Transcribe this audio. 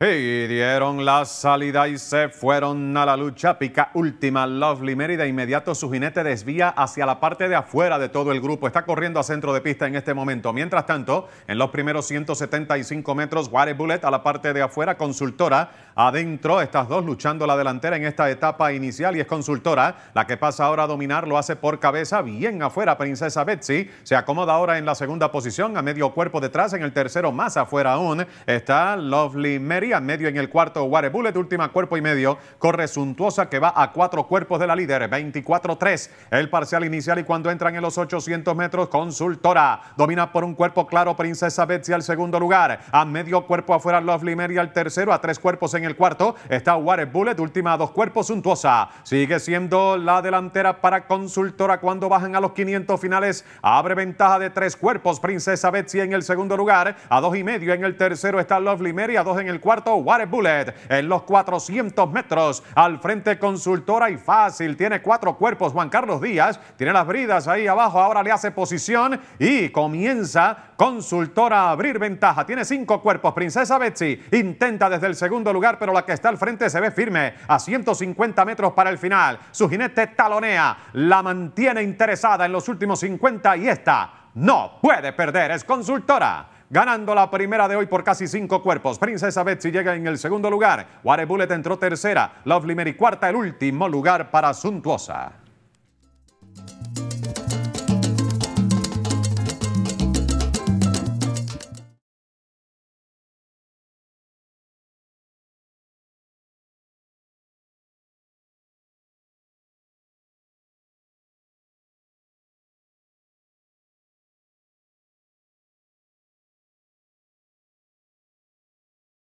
Y dieron la salida y se fueron a la lucha. Pica última, Lovely Mary. De inmediato su jinete desvía hacia la parte de afuera de todo el grupo. Está corriendo a centro de pista en este momento. Mientras tanto, en los primeros 175 metros, water Bullet a la parte de afuera, consultora. Adentro, estas dos luchando la delantera en esta etapa inicial y es consultora. La que pasa ahora a dominar lo hace por cabeza. Bien afuera, Princesa Betsy. Se acomoda ahora en la segunda posición, a medio cuerpo detrás. En el tercero, más afuera aún, está Lovely Mary a medio en el cuarto Ware Bullet, última cuerpo y medio, corre Suntuosa que va a cuatro cuerpos de la líder, 24-3, el parcial inicial y cuando entran en los 800 metros, Consultora, domina por un cuerpo claro Princesa Betsy al segundo lugar, a medio cuerpo afuera Lovely Mary al tercero, a tres cuerpos en el cuarto, está Ware Bullet, última a dos cuerpos, Suntuosa, sigue siendo la delantera para Consultora cuando bajan a los 500 finales, abre ventaja de tres cuerpos, Princesa Betsy en el segundo lugar, a dos y medio en el tercero está Lovely Mary, a dos en el cuarto, cuarto, Water Bullet en los 400 metros. Al frente, Consultora y Fácil. Tiene cuatro cuerpos. Juan Carlos Díaz tiene las bridas ahí abajo. Ahora le hace posición y comienza Consultora a abrir ventaja. Tiene cinco cuerpos. Princesa Betsy intenta desde el segundo lugar, pero la que está al frente se ve firme a 150 metros para el final. Su jinete talonea. La mantiene interesada en los últimos 50 y esta no puede perder. Es Consultora ganando la primera de hoy por casi cinco cuerpos. Princesa Betsy llega en el segundo lugar. Ware Bullet entró tercera. Lovely Mary cuarta, el último lugar para Suntuosa.